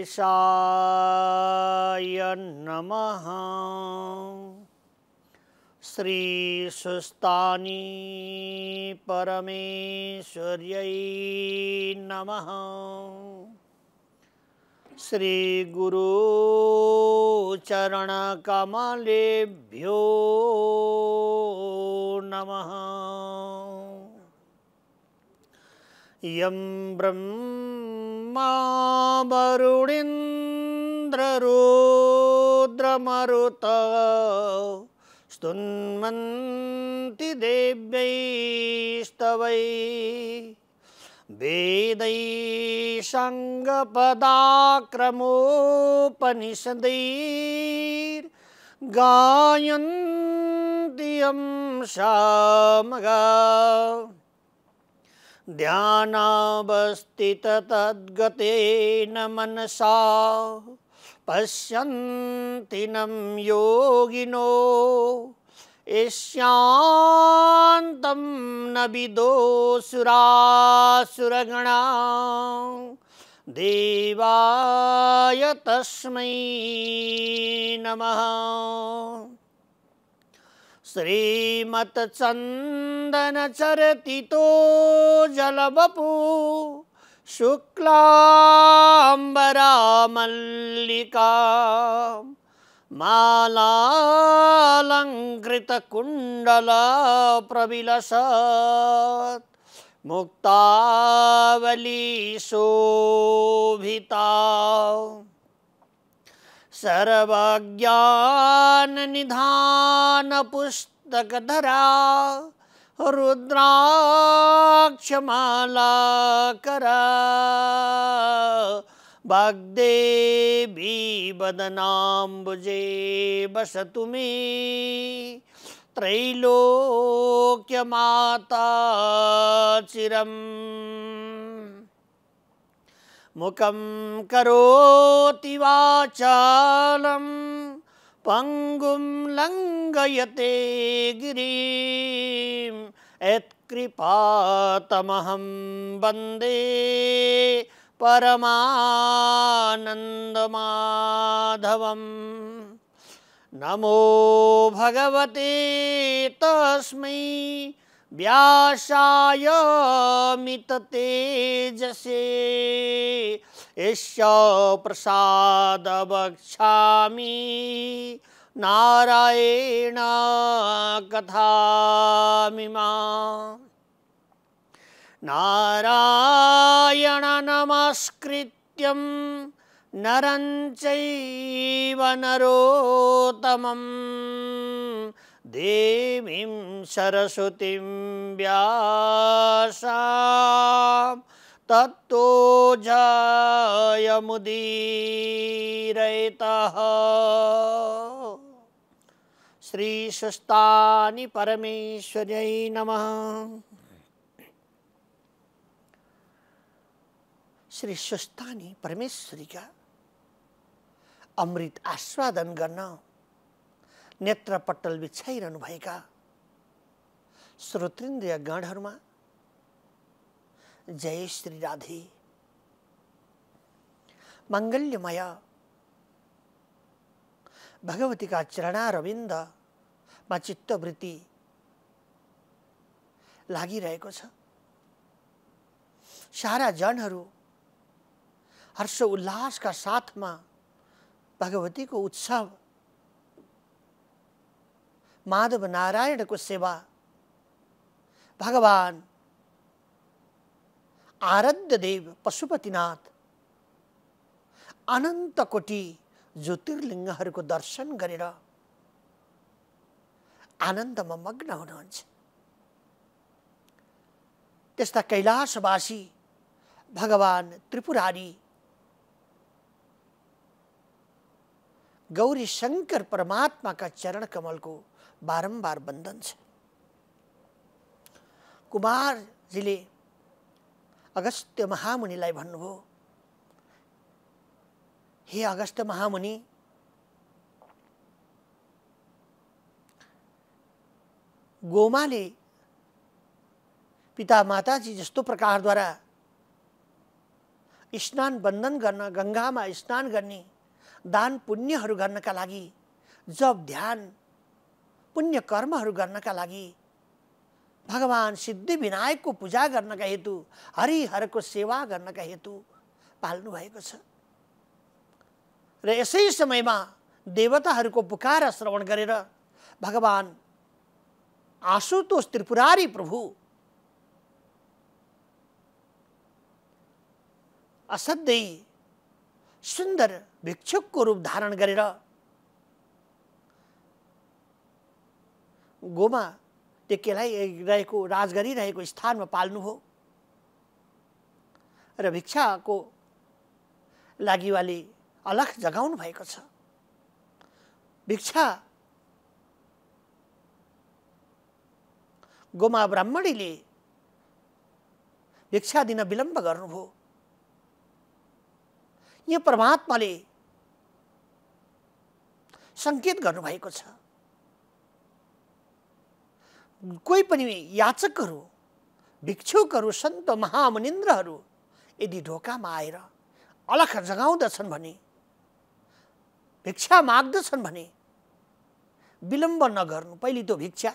गणेशाय नमः श्रीसुस्तानी परमेश्वर्यै नमः कमलेभ्यो नमः यम ब्रह्म वरुणिन्द्ररुद्रमरुत वेद देव्यैस्तवै वेदैसङ्गपदाक्रमोपनिषदैर्गायन्ति यं गा ध्यानावस्थिततद्गतेन मनसा पश्यन्ति नं योगिनो यस्यान्तं न विदोऽसुरासुरगणा देवाय तस्मै नमः जल बपू मल्लिका जलबपु शुक्लाम्बरामल्लिका मालालङ्कृतकुण्डलप्रविलसत् मुक्तावली शोभिता सर्वज्ञान निधान पुस्तक धरा सर्वज्ञाननिधानपुस्तकधरा रुद्राक्षमालाकरा वाग्देवी बस तुम्हें त्रैलोक्य माता चिरम मुखं करोति वाचालं पङ्गुं लङ्घयते गिरिं यत्कृपातमहं वन्दे परमानन्दमाधवम् नमो भगवते तस्मै व्यासायमिततेजसे तेजसे प्रसाद बक्षा नारायण कथामिमा नारायण नमस्कृत्यं नरं चैव देवीं सरस्वतीं व्यासां तत्तो जायमुदीरयतः श्रीसुस्तानि परमेश्वर्यै नमः श्री सुस्तानी परमेश्वरी का अमृत आस्वादन करना नेत्रपट्टल भएका श्रोतेन्द्रिय गणहरूमा जय श्री राधे मङ्गल्यमय भगवतीका चरणारविन्दमा चित्तवृत्ति लागिरहेको छ सारा जनहरू हर्ष उल्लासका साथमा भगवतीको उत्सव माधव नारायण को सेवा भगवान आराध्य देव पशुपतिनाथ अनंत कोटि को दर्शन आनंद में मग्न होता कैलाशवासी भगवान त्रिपुरारी गौरी परमात्मा का चरण कमल को बारम्बार बन्धन छ कुमारजीले अगस्त्य महामुनिलाई भन्नुभयो हे अगस्त्य महामुनि गोमाले पिता माताजी जस्तो प्रकारद्वारा स्नान बन्धन गर्न गङ्गामा स्नान गर्ने दान पुण्यहरू गर्नका लागि जब ध्यान पुण्य कर्महरू गर्नका लागि भगवान् सिद्धिविनायकको पूजा गर्नका हेतु हरिहरको सेवा गर्नका हेतु पाल्नु भएको छ र यसै समयमा देवताहरूको पुकार श्रवण गरेर भगवान् आशुतोष त्रिपुरारी प्रभु असाध्यै सुन्दर भिक्षुकको रूप धारण गरेर गोमा रहेको राज गरिरहेको स्थानमा पाल्नु हो र भिक्षाको लागि उहाँले अलग जगाउनु भएको छ भिक्षा गोमा ब्राह्मणीले भिक्षा दिन विलम्ब गर्नुभयो यहाँ परमात्माले सङ्केत गर्नुभएको छ कोही पनि याचकहरू भिक्षुकहरू सन्त महामनिन्द्रहरू यदि ढोकामा आएर अलख जगाउँदछन् भने भिक्षा माग्दछन् भने विलम्ब नगर्नु पहिले त्यो भिक्षा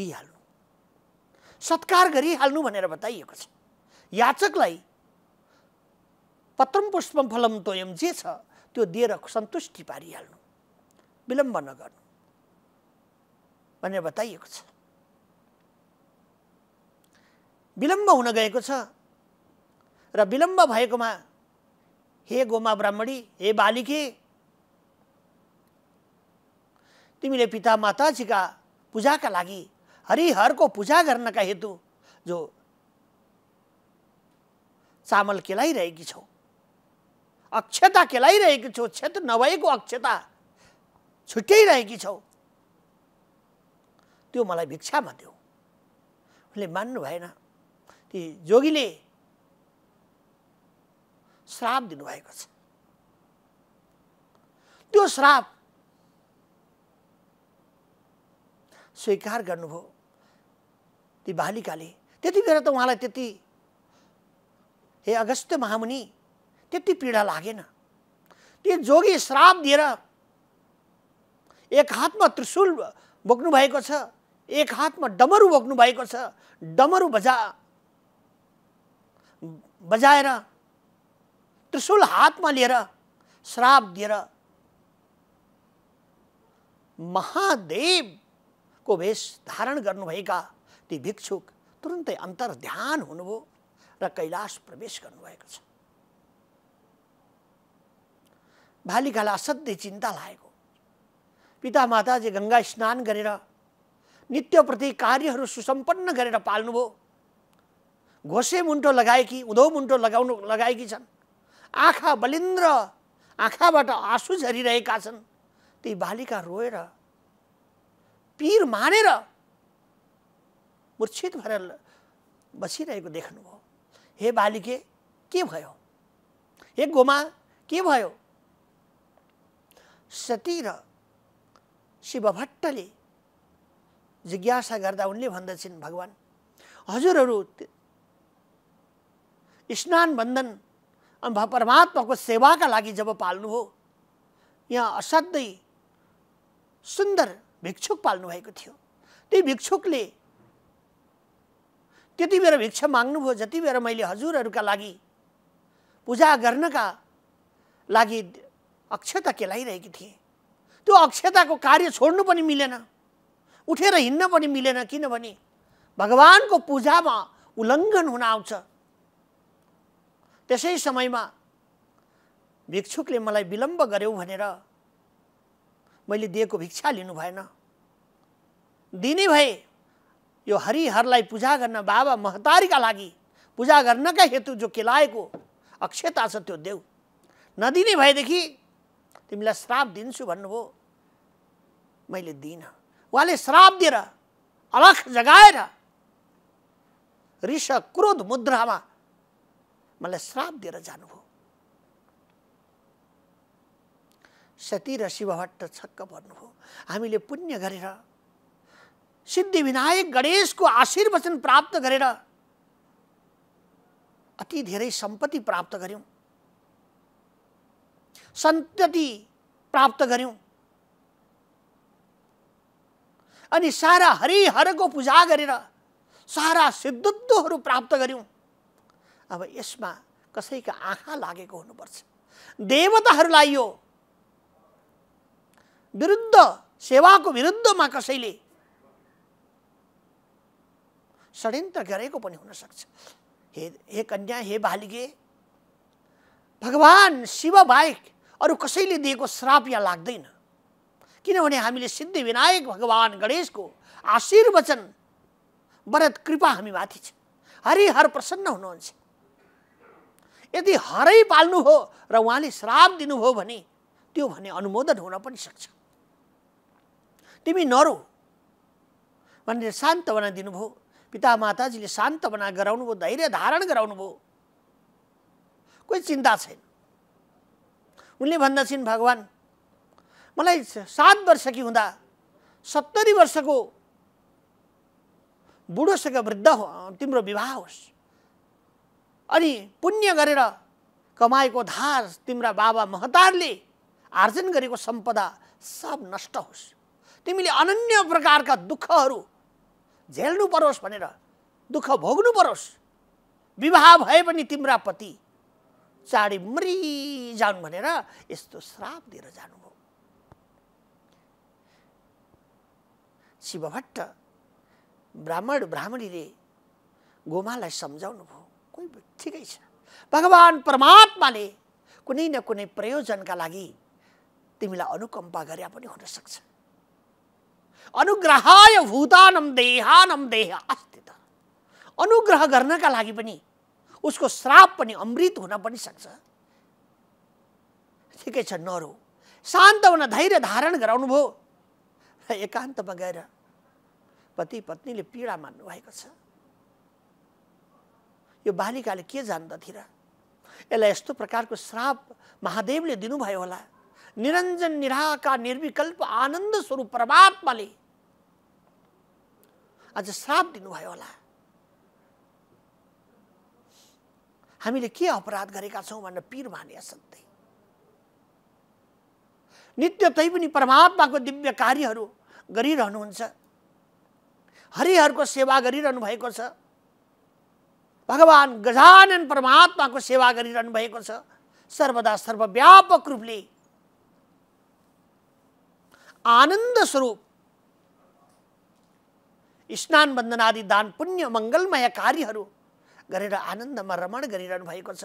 दिइहाल्नु सत्कार गरिहाल्नु भनेर बताइएको छ याचकलाई पत्रम पुष्पम फलम तोयम जे छ त्यो दिएर सन्तुष्टि पारिहाल्नु विलम्ब नगर्नु भनेर बताइएको छ विलम्ब हुन गएको छ र विलम्ब भएकोमा हे गोमा ब्राह्मणी हे बालिके तिमीले पिता माताजीका पूजाका लागि हरिहरको पूजा गर्नका हेतु जो चामल केलाइरहेकी छौ अक्षता केलाइरहेकी छौ क्षेत्र नभएको अक्षता छुट्याइरहेकी छौ त्यो मलाई भिक्षामा देऊ उनले मान्नु भएन ती जोगीले श्राप दिनुभएको छ त्यो श्राप स्वीकार गर्नुभयो ती बालिकाले त्यति बेला त उहाँलाई त्यति हे अगस्त्य महामुनि त्यति पीडा लागेन ती जोगी श्राप दिएर एक हातमा त्रिशूल बोक्नु भएको छ एक हातमा डमरु बोक्नु भएको छ डमरु बजा बजाएर त्रिशुल हातमा लिएर श्राप दिएर महादेवको भेष धारण गर्नुभएका ती भिक्षुक तुरुन्तै अन्तर ध्यान हुनुभयो र कैलाश प्रवेश गर्नुभएको छ बालिकालाई असाध्य चिन्ता लागेको पिता माताजी गङ्गा स्नान गरेर नित्यप्रति कार्यहरू सुसम्पन्न गरेर पाल्नुभयो घोसे मुन्टो लगाएकी उँधो मुन्टो लगाउनु लगाएकी छन् आँखा बलिन्द्र आँखाबाट आँसु झरिरहेका छन् ती बालिका रोएर पिर मानेर मूर्छित भएर बसिरहेको देख्नुभयो हे बालिके के भयो हे गोमा के भयो सती र शिवभट्टले जिज्ञासा गर्दा उनले भन्दछिन् भगवान् हजुरहरू स्नान बन्धन अनि परमात्माको सेवाका लागि जब पाल्नु हो यहाँ असाध्यै सुन्दर भिक्षुक पाल्नुभएको थियो त्यही भिक्षुकले त्यति बेर भिक्षा माग्नुभयो जति बेर मैले हजुरहरूका लागि पूजा गर्नका लागि अक्षता केलाइरहेकी थिएँ त्यो अक्षताको कार्य छोड्नु पनि मिलेन उठेर हिँड्न पनि मिलेन किनभने भगवान्को पूजामा उल्लङ्घन हुन आउँछ त्यसै समयमा भिक्षुकले मलाई विलम्ब गर्यो भनेर मैले दिएको भिक्षा लिनु भएन दिने भए यो हरिहरलाई पूजा गर्न बाबा महतारीका लागि पूजा गर्नकै हेतु जो केलाएको अक्षता छ त्यो देऊ नदिने भएदेखि तिमीलाई श्राप दिन्छु भन्नुभयो मैले दिइनँ उहाँले श्राप दिएर अलख जगाएर रिस क्रोध मुद्रामा मलाई श्राप दिएर जानुभयो सती र शिवभट्ट छक्क पर्नुभयो हामीले पुण्य गरेर सिद्धिविनायक गणेशको आशीर्वचन प्राप्त गरेर अति धेरै सम्पत्ति प्राप्त गऱ्यौँ सन्तति प्राप्त गऱ्यौँ अनि सारा हरिहरको पूजा गरेर सारा सिद्धत्वहरू प्राप्त गऱ्यौँ अब यसमा कसैको आँखा लागेको हुनुपर्छ देवताहरूलाई यो विरुद्ध सेवाको विरुद्धमा कसैले षड्यन्त्र गरेको पनि हुनसक्छ हे हे कन्या हे बालिगे भगवान् शिवबाहेक अरू कसैले दिएको श्राप या लाग्दैन किनभने हामीले सिद्धिविनायक भगवान् गणेशको आशीर्वचन वरद कृपा हामीमाथि छ हरिहर प्रसन्न हुनुहुन्छ यदि हरै हो र उहाँले श्राप दिनुभयो भने त्यो भने अनुमोदन हुन पनि सक्छ तिमी नरो भनेर बना दिनुभयो पिता माताजीले शान्त बना गराउनु भयो धैर्य धारण गराउनु भयो कोही चिन्ता छैन उनले भन्दछिन् भगवान् मलाई सात वर्ष कि हुँदा सत्तरी वर्षको बुढोसँग वृद्ध हो तिम्रो विवाह होस् अनि पुण्य गरेर कमाएको धार तिम्रा बाबा महतारले आर्जन गरेको सम्पदा सब नष्ट होस् तिमीले अनन्य प्रकारका दुःखहरू झेल्नु परोस् भनेर दुःख भोग्नु परोस् विवाह भए पनि तिम्रा पति चाँडै मरिजाउन् भनेर यस्तो श्राप दिएर जानुभयो शिवभट्ट ब्राह्मण ब्राह्मणीले गोमालाई सम्झाउनु भयो कोही ठिकै छ भगवान् परमात्माले कुनै न कुनै प्रयोजनका लागि तिमीलाई अनुकम्पा गरे पनि हुनसक्छ अनुग्रहाय भूतानम देहानम देह अस्तित्व अनुग्रह गर्नका लागि पनि उसको श्राप पनि अमृत हुन पनि सक्छ ठिकै छ नरो शान्त हुन धैर्य धारण गराउनु भयो र एकान्तमा गएर पति पत्नीले पीडा मान्नु भएको छ यो बालिकाले के जान्दथे र यसलाई यस्तो प्रकारको श्राप महादेवले दिनुभयो होला निरञ्जन निराका निर्विकल्प आनन्द स्वरूप परमात्माले आज श्राप दिनुभयो होला हामीले के अपराध गरेका छौँ भनेर पीर माने सक्दै नित्य तै पनि परमात्माको दिव्य कार्यहरू गरिरहनुहुन्छ हरिहरको सेवा गरिरहनु भएको छ भगवान् गजानन परमात्माको सेवा गरिरहनु भएको छ सर्वदा सर्वव्यापक रूपले आनन्द स्वरूप स्नान आदि दान पुण्य मङ्गलमय कार्यहरू गरेर आनन्दमा रमण गरिरहनु भएको छ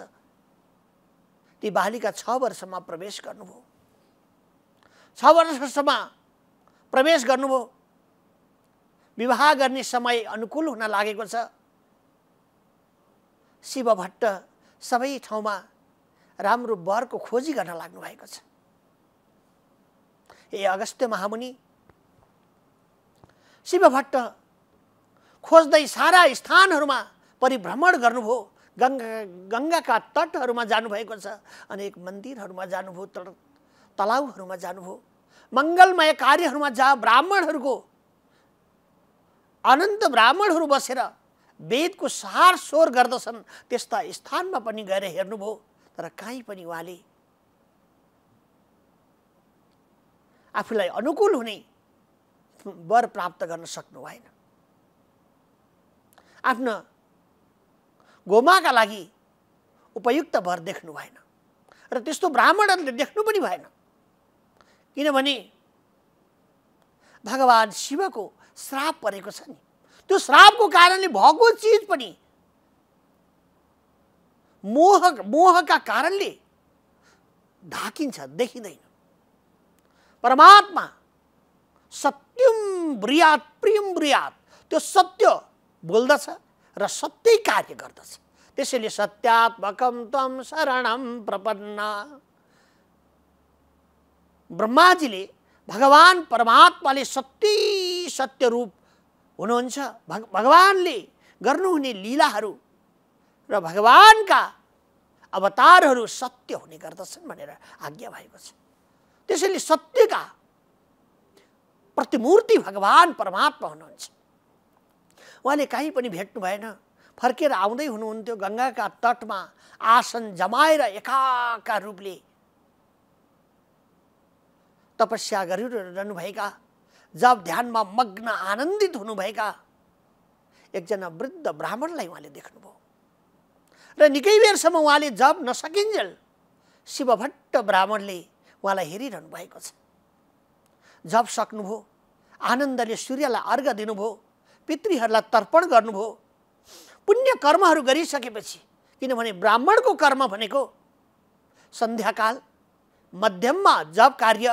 ती बालिका छ वर्षमा प्रवेश गर्नुभयो छ वर्षसम्म प्रवेश गर्नुभयो विवाह गर्ने समय अनुकूल हुन लागेको छ शिवभट्ट सबै ठाउँमा राम्रो वरको खोजी गर्न लाग्नुभएको छ ए अगस्त्य महामुनि शिवभट्ट खोज्दै सारा स्थानहरूमा परिभ्रमण गर्नुभयो गङ्गा गङ्गाका तटहरूमा जानुभएको छ अनेक मन्दिरहरूमा जानुभयो तट तलाउहरूमा जानुभयो मङ्गलमय कार्यहरूमा जा ब्राह्मणहरूको अनन्त ब्राह्मणहरू बसेर वेदको सार स्वर गर्दछन् त्यस्ता स्थानमा पनि गएर हेर्नुभयो तर कहीँ पनि उहाँले आफूलाई अनुकूल हुने वर प्राप्त गर्न सक्नु भएन आफ्नो गोमाका लागि उपयुक्त वर देख्नु भएन र त्यस्तो ब्राह्मणहरूले देख्नु पनि भएन किनभने भगवान् शिवको श्राप परेको छ नि त्यो श्रापको कारणले भएको चिज पनि मोह मोहका कारणले ढाकिन्छ देखिँदैन परमात्मा सत्यम ब्रियात प्रियम ब्रियात त्यो सत्य बोल्दछ र सत्यै कार्य गर्दछ त्यसैले सत्यात्मकम तम शरणम प्रपन्न ब्रह्माजीले भगवान् परमात्माले सत्य सत्य रूप हुनुहुन्छ भग भगवान्ले गर्नुहुने लीलाहरू र भगवान्का अवतारहरू सत्य हुने गर्दछन् भनेर आज्ञा भएको छ त्यसैले सत्यका प्रतिमूर्ति भगवान् परमात्मा हुनुहुन्छ उहाँले कहीँ पनि भेट्नु भएन फर्केर आउँदै हुनुहुन्थ्यो गङ्गाका तटमा आसन जमाएर एकाका रूपले तपस्या गरिरहनुभएका जब ध्यानमा मग्न आनन्दित हुनुभएका एकजना वृद्ध ब्राह्मणलाई उहाँले देख्नुभयो र निकै बेरसम्म उहाँले जब नसकिन्जेल शिवभट्ट ब्राह्मणले उहाँलाई हेरिरहनु भएको छ जप सक्नुभयो आनन्दले सूर्यलाई अर्घ दिनुभयो पितृहरूलाई तर्पण गर्नुभयो पुण्य कर्महरू गरिसकेपछि किनभने ब्राह्मणको कर्म भनेको सन्ध्याकाल मध्यममा जब कार्य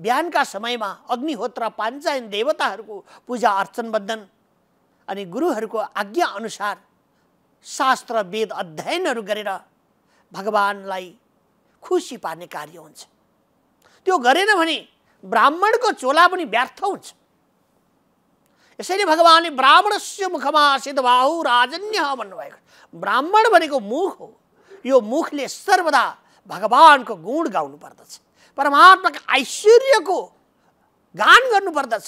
बिहानका समयमा अग्निहोत्र पाञ्चायन देवताहरूको पूजा अर्चन बन्धन अनि गुरुहरूको आज्ञा अनुसार शास्त्र वेद अध्ययनहरू गरेर भगवान्लाई खुसी पार्ने कार्य हुन्छ त्यो गरेन भने ब्राह्मणको चोला पनि व्यर्थ हुन्छ यसैले भगवान्ले ब्राह्मणस्य मुखमा सिद्धबाहु राजन्य भन्नुभएको ब्राह्मण भनेको मुख हो यो मुखले सर्वदा भगवान्को गुण गाउनु पर्दछ परमात्माको ऐश्वर्यको गान गर्नुपर्दछ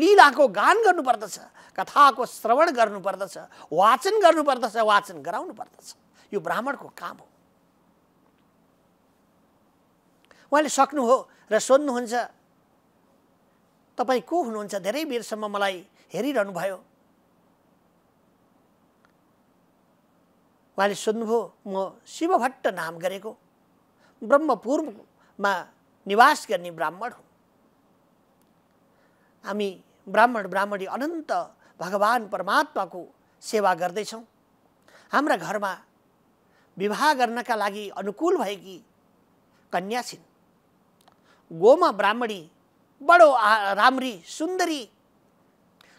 लीलाको गान गर्नुपर्दछ कथाको श्रवण गर्नुपर्दछ वाचन गर्नुपर्दछ वाचन गराउनु पर्दछ यो ब्राह्मणको काम हो उहाँले सक्नु हो र सोध्नुहुन्छ तपाईँ को हुनुहुन्छ धेरै बेरसम्म मलाई हेरिरहनु भयो उहाँले सोध्नुभयो म शिवभट्ट नाम गरेको ब्रह्मपुरमा निवास गर्ने ब्राह्मण हुन् हामी ब्राह्मण ब्राह्मणी अनन्त भगवान् परमात्माको सेवा गर्दैछौँ हाम्रा घरमा विवाह गर्नका लागि अनुकूल भएकी कन्या छिन् गोमा ब्राह्मणी बडो राम्री सुन्दरी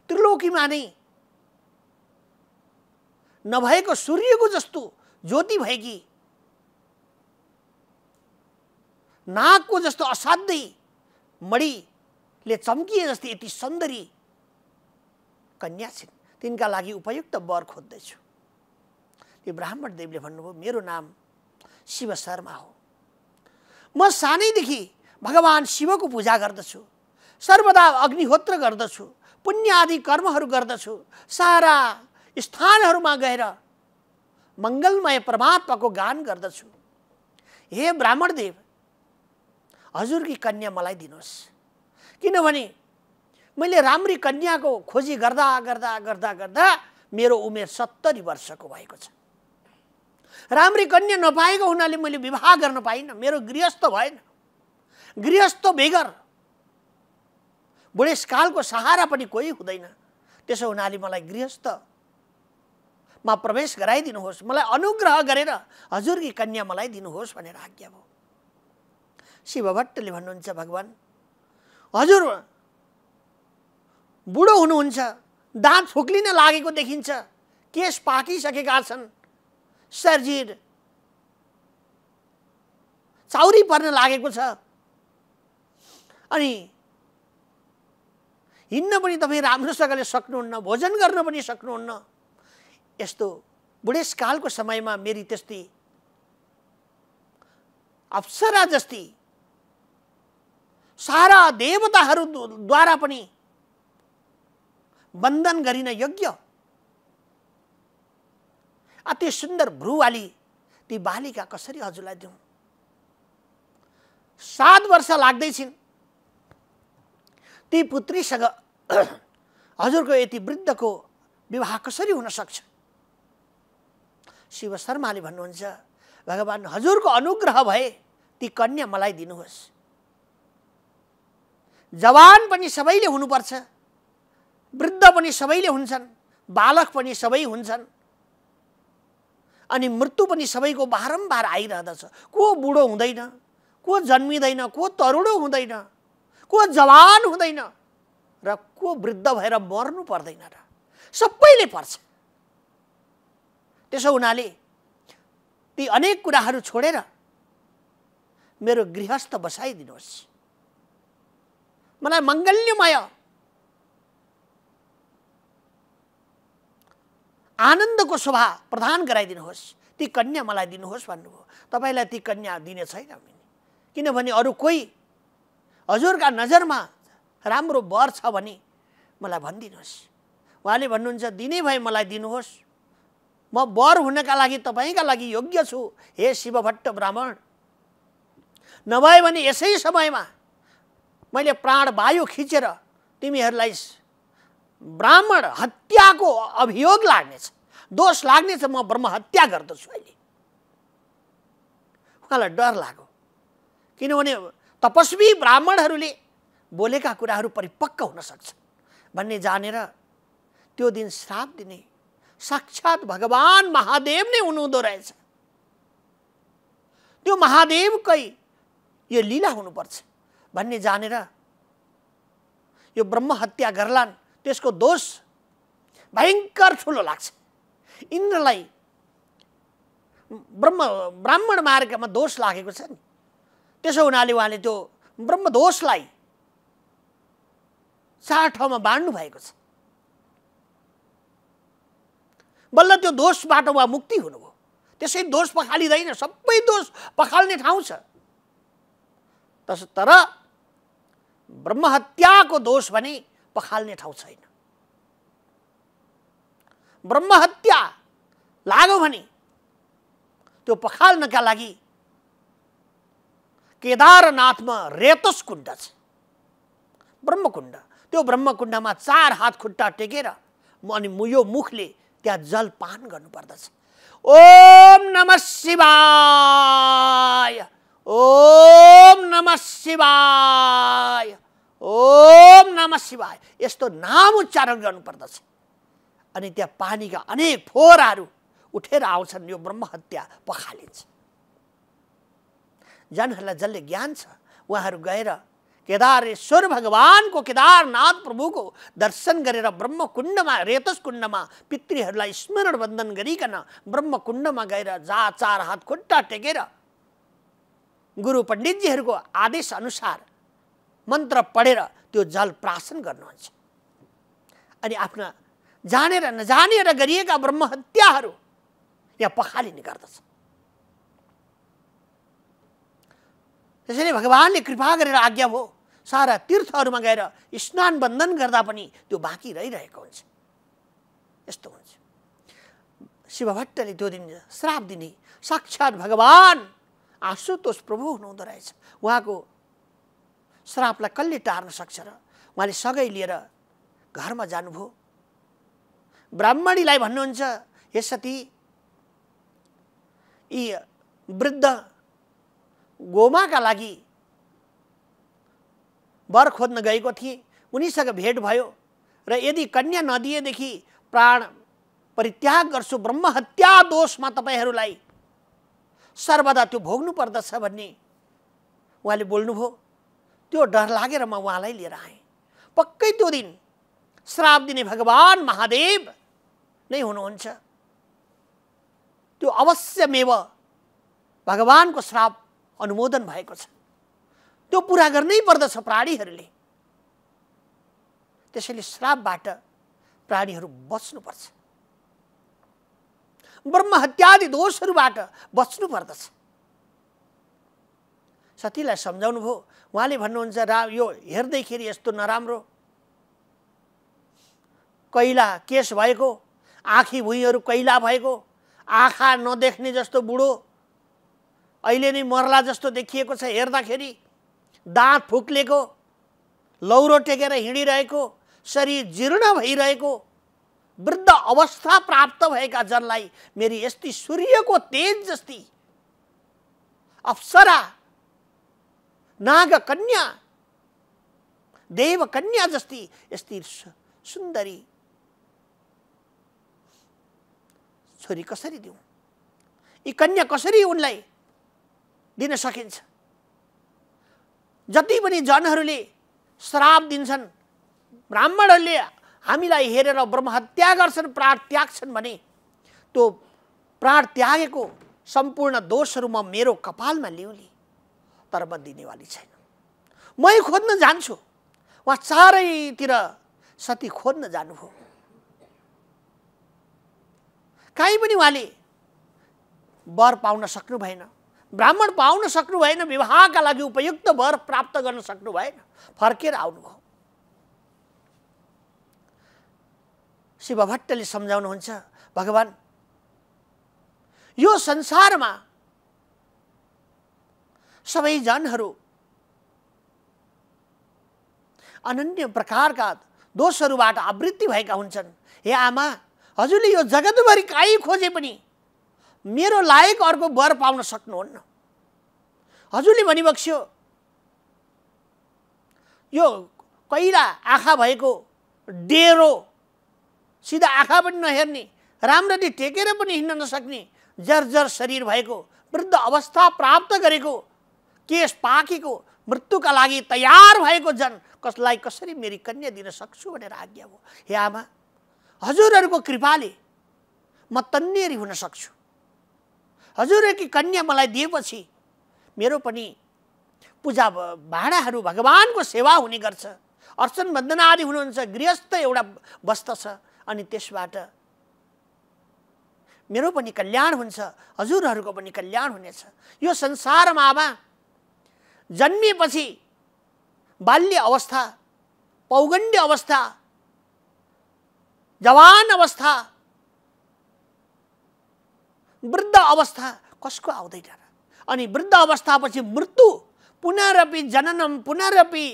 त्रिलोकीमा नै नभएको सूर्यको जस्तो ज्योति भएकी नाकको जस्तो असाध्यै मणिले चम्किए जस्तै यति सुन्दरी कन्या छिन् तिनका लागि उपयुक्त वर खोज्दैछु यो ब्राह्मण देवले भन्नुभयो मेरो नाम शिव शर्मा हो म सानैदेखि भगवान् शिवको पूजा गर्दछु सर्वदा अग्निहोत्र गर्दछु पुण्य आदि कर्महरू गर्दछु सारा स्थानहरूमा गएर मङ्गलमय परमात्माको गान गर्दछु हे ब्राह्मण देव हजुरकी कन्या मलाई दिनुहोस् किनभने मैले राम्री कन्याको खोजी गर्दा गर्दा गर्दा गर्दा मेरो उमेर सत्तरी वर्षको भएको छ राम्री कन्या नपाएको हुनाले मैले विवाह गर्न पाइनँ मेरो गृहस्थ भएन गृहस्थ बेगर बुढेसकालको सहारा पनि कोही हुँदैन त्यसो हुनाले मलाई गृहस्थमा प्रवेश गराइदिनुहोस् मलाई अनुग्रह गरेर हजुरकी कन्या मलाई दिनुहोस् भनेर आज्ञा भयो शिव भट्टले भन्नुहुन्छ भगवान् हजुर बुढो हुनुहुन्छ दाँत फुक्लिन लागेको देखिन्छ केस पाकिसकेका छन् शरीर चौरी पर्न लागेको छ अनि हिँड्न पनि तपाईँ राम्रोसँगले सक्नुहुन्न भोजन गर्न पनि सक्नुहुन्न यस्तो बुढेसकालको समयमा मेरी त्यस्तै अप्सरा जस्ती सारा देवताहरूद्वारा पनि वन्दन गरिन योग्य अति सुन्दर भ्रुवाली ती बालिका कसरी हजुरलाई दिउँ सात वर्ष लाग्दैछिन् ती पुत्रीसँग हजुरको यति वृद्धको विवाह कसरी हुन सक्छ शिव शर्माले भन्नुहुन्छ भगवान् हजुरको अनुग्रह भए ती कन्या मलाई दिनुहोस् जवान पनि सबैले हुनुपर्छ वृद्ध पनि सबैले हुन्छन् बालक पनि सबै हुन्छन् अनि मृत्यु पनि सबैको बारम्बार आइरहँदछ को बुढो हुँदैन को जन्मिँदैन को तरुणो हुँदैन को जवान हुँदैन र को वृद्ध भएर मर्नु पर्दैन र सबैले पर्छ त्यसो हुनाले ती अनेक कुराहरू छोडेर मेरो गृहस्थ बसाइदिनुहोस् मलाई मङ्गल्यमय आनन्दको शोभा प्रदान गराइदिनुहोस् ती कन्या मलाई दिनुहोस् भन्नुभयो तपाईँलाई ती कन्या दिने छैन किनभने अरू कोही हजुरका नजरमा राम्रो वर छ भने मलाई भनिदिनुहोस् उहाँले भन्नुहुन्छ दिने भए मलाई दिनुहोस् म वर हुनका लागि तपाईँका लागि योग्य छु हे शिवभट्ट ब्राह्मण नभए भने यसै समयमा मैले प्राणवायु खिचेर तिमीहरूलाई ब्राह्मण हत्याको अभियोग लाग्नेछ दोष लाग्नेछ म ब्रह्महत्या गर्दछु अहिले उहाँलाई डर लाग्यो किनभने तपस्वी ब्राह्मणहरूले बोलेका कुराहरू परिपक्व हुन सक्छ भन्ने जानेर त्यो दिन श्राप दिने साक्षात भगवान् महादेव नै हुनुहुँदो रहेछ त्यो महादेवकै यो लीला हुनुपर्छ भन्ने जानेर यो ब्रह्म हत्या गर्लान् त्यसको दोष भयङ्कर ठुलो लाग्छ इन्द्रलाई ब्रह्म ब्राह्मण मार्गमा दोष लागेको छ नि त्यसो हुनाले उहाँले त्यो ब्रह्म दोषलाई चार ठाउँमा बाँड्नु भएको छ बल्ल त्यो दोषबाट उहाँ मुक्ति हुनुभयो त्यसै दोष पखालिँदैन सबै दोष पखाल्ने ठाउँ छ तस तर ब्रह्महत्याको दोष भने पखाल्ने ठाउँ छैन ब्रह्महत्या लाग्यो भने त्यो पखाल्नका लागि केदारनाथमा रेतस कुण्ड छ ब्रह्मकुण्ड त्यो ब्रह्मकुण्डमा चार हात खुट्टा टेकेर अनि यो मुखले त्यहाँ जलपान गर्नुपर्दछ ओम नम शिवाय ओम नम शिवाय ओम नम शिवाय यस्तो नाम उच्चारण गर्नुपर्दछ अनि त्यहाँ पानीका अनेक फोहोराहरू उठेर आउँछन् यो ब्रह्महत्या पखालिन्छ जनहरूलाई जसले ज्ञान छ उहाँहरू गएर केदारेश्वर भगवानको केदारनाथ प्रभुको दर्शन गरेर ब्रह्मकुण्डमा रेतस कुण्डमा पितृहरूलाई स्मरण बन्धन गरिकन ब्रह्मकुण्डमा गएर जा चार हात खुट्टा टेकेर गुरु पण्डितजीहरूको आदेश अनुसार मन्त्र पढेर त्यो जल प्राशन गर्नुहुन्छ अनि आफ्ना जानेर नजानेर गरिएका ब्रह्महत्याहरू यहाँ पखालिने गर्दछ त्यसैले भगवान्ले कृपा गरेर आज्ञा भयो सारा तीर्थहरूमा गएर स्नान बन्धन गर्दा पनि त्यो बाँकी रहिरहेको हुन्छ यस्तो हुन्छ शिवभट्टले त्यो दिन श्राप दिने साक्षात् भगवान् आशुतोष प्रभु हुनुहुँदो रहेछ उहाँको श्रापलाई कसले टार्न सक्छ र उहाँले सँगै लिएर घरमा जानुभयो ब्राह्मणीलाई भन्नुहुन्छ यसती यी वृद्ध गोमाका लागि वर खोज्न गएको थिएँ उनीसँग भेट भयो र यदि कन्या नदिएदेखि प्राण परित्याग गर्छु ब्रह्महत्या दोषमा तपाईँहरूलाई सर्वदा त्यो भोग्नु पर्दछ भन्ने उहाँले बोल्नुभयो त्यो डर लागेर म उहाँलाई लिएर आएँ पक्कै त्यो दिन श्राप दिने भगवान् महादेव नै हुनुहुन्छ त्यो अवश्य अवश्यमेव भगवान्को श्राप अनुमोदन भएको छ त्यो पुरा गर्नै पर्दछ प्राणीहरूले त्यसैले श्रापबाट प्राणीहरू बच्नुपर्छ ब्रह्महत्यादि दोषहरूबाट बच्नुपर्दछ सतीलाई सम्झाउनु भयो उहाँले भन्नुहुन्छ रा यो हेर्दैखेरि यस्तो नराम्रो कैला केस भएको आँखी भुइँहरू कैला भएको आँखा नदेख्ने जस्तो बुढो अहिले नै मर्ला जस्तो देखिएको छ हेर्दाखेरि दाँत फुक्लेको लौरो टेकेर हिँडिरहेको शरीर जीर्ण भइरहेको वृद्ध अवस्था प्राप्त भएका जनलाई मेरी यस्ती सूर्यको तेज जस्ती अप्सरा नागकन्या देवकन्या जस्ती यस्ती सुन्दरी छोरी कसरी दिउँ यी कन्या कसरी उनलाई दिन सकिन्छ जति पनि जनहरूले श्राप दिन्छन् ब्राह्मणहरूले हामीलाई हेरेर ब्रह्महत्या गर्छन् प्राण त्याग्छन् भने त्यो प्राण त्यागेको सम्पूर्ण दोषहरू म मेरो कपालमा ल्याउँ तर म दिनेवाली छैन मै खोज्न जान्छु वा चारैतिर सती खोज्न जानु जानुभयो काहीँ पनि उहाँले वर पाउन सक्नु भएन ब्राह्मण पाउन सक्नु भएन विवाहका लागि उपयुक्त वर प्राप्त गर्न सक्नु भएन फर्केर आउनुभयो शिवभट्टले सम्झाउनुहुन्छ भगवान् यो संसारमा सबै जनहरू अनन्य प्रकारका दोषहरूबाट आवृत्ति भएका हुन्छन् हे आमा हजुरले यो जगतभरि काहीँ खोजे पनि मेरो लायक अर्को वर पाउन सक्नुहुन्न हजुरले भनिबक्स्यो यो कैला आँखा भएको डेरो सिधा आँखा पनि नहेर्ने राम्ररी टेकेर पनि हिँड्न नसक्ने जर्जर शरीर भएको वृद्ध अवस्था प्राप्त गरेको केस पाकेको मृत्युका लागि तयार भएको जन कसलाई कसरी मेरी कन्या दिन सक्छु भनेर आज्ञा हो हे आमा हजुरहरूको कृपाले म तन्नेरी हुन सक्छु हजुरहरूकी कन्या मलाई दिएपछि मेरो पनि पूजा भाँडाहरू भगवानको सेवा हुने गर्छ अर्चन वन्दना आदि हुनुहुन्छ गृहस्थ एउटा छ अनि त्यसबाट मेरो पनि कल्याण हुन्छ हजुरहरूको पनि कल्याण हुनेछ यो संसारमा आमा जन्मे बाल्य अवस्था पौगंड अवस्था जवान अवस्था वृद्ध अवस्था कसको आउँदैन अनि वृद्ध अवस्था अवस्थापछि मृत्यु पुनरपि जननम पुनरपि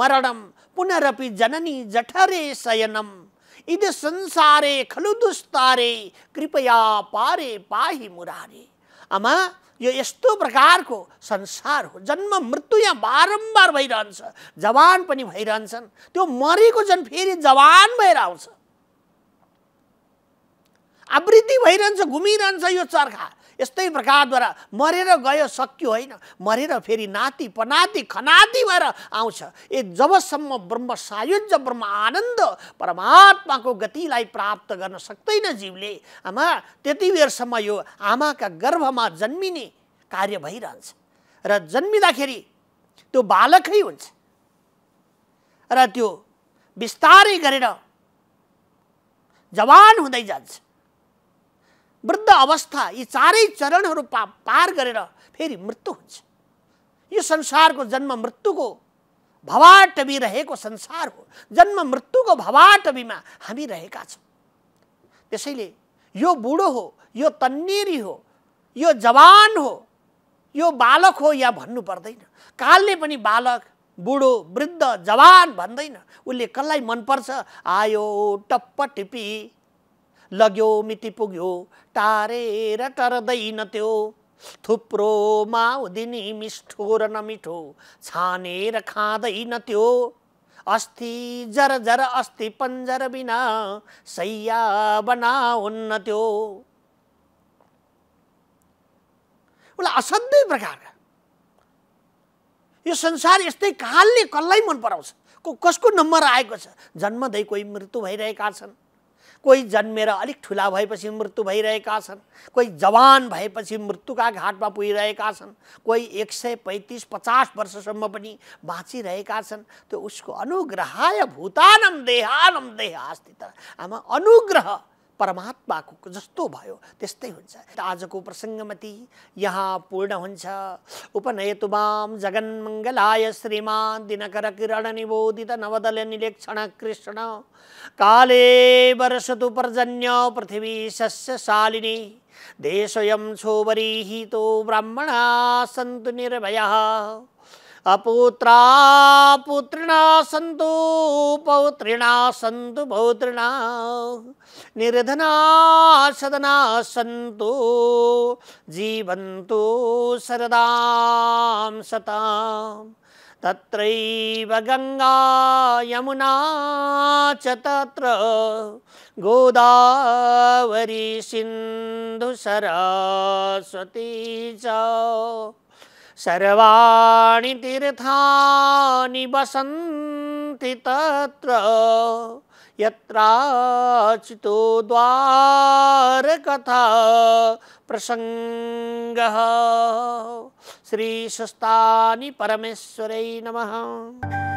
मरणम पुनरपि जननी जठरे शयनम इति संसारे खलु दुस्तारे कृपया पारे पाही मुरारे आमा यो यस्तो प्रकारको संसार हो जन्म मृत्यु यहाँ बारम्बार भइरहन्छ जवान पनि भइरहन्छन् त्यो मरेको जन फेरि जवान भएर आउँछ आवृत्ति भइरहन्छ घुमिरहन्छ यो चर्खा यस्तै प्रकारद्वारा मरेर गयो सक्यो होइन मरेर फेरि नाति पनाति खनाति भएर आउँछ ए जबसम्म ब्रह्म सायुज्य ब्रह्म आनन्द परमात्माको गतिलाई प्राप्त गर्न सक्दैन जीवले आमा त्यति बेरसम्म यो आमाका गर्भमा जन्मिने कार्य भइरहन्छ र जन्मिँदाखेरि त्यो बालकै हुन्छ र त्यो बिस्तारै गरेर जवान हुँदै जान्छ वृद्ध अवस्था यी चारै चरणहरू पा पार गरेर फेरि मृत्यु हुन्छ यो संसारको जन्म मृत्युको भवाटवी रहेको संसार हो जन्म मृत्युको भवाटवीमा हामी रहेका छौँ त्यसैले यो बुढो हो यो तन्नेरी हो यो जवान हो यो बालक हो या भन्नु पर्दैन कालले पनि बालक बुढो वृद्ध जवान भन्दैन उसले कसलाई मनपर्छ आयो टप्प टिपी लग्यो मिति पुग्यो तारेर टर्दैन त्यो थुप्रो माउदिनी मिठो र नमिठो छानेर खाँदैन त्यो अस्थि जर जर अस्थि पन्जर बिना सैया बनाउन्न त्यो उसलाई असाध्यै प्रकार यो संसार यस्तै कालले कसलाई मन पराउँछ को कसको नम्बर आएको छ जन्मदै कोही मृत्यु भइरहेका छन् कोई जन्मे अलग ठुला भएपछि मृत्यु कोई जवान कोही पी मृत्यु का घाट में पुगर कोई एक सौ पैंतीस पचास वर्षसम भी बाची छन् त्यो उसको अनुग्रहाय भूतानम देहानम देहास्थित आमा अनुग्रह को जस्तो भयो हो आज को प्रसंगमती यहाँ पूर्ण हुन्छ उपनयतु माम जगन्मङ्गलाय श्रीमान् दिनकर किरण निबोधित नवदल निलेक्षण कृष्ण काले वर्षतु पर्जन्य पृथ्वी सस्य शालिनी ही तो ब्राह्मणा सन्तु निर्भया अपुत्रा पुत्रिणा सन्तु पौत्रिणा सन्तु पौत्रिणा निर्धना सदना सन्तु जीवन्तु सरदां सता तत्रैव गंगा यमुना च तत्र गोदावरी सिन्धुसरस्वती च सर्वाणि तीर्थानि वसन्ति तत्र यत्राचितो द्वारकथा प्रसङ्गः श्रीशस्तानि परमेश्वरै नमः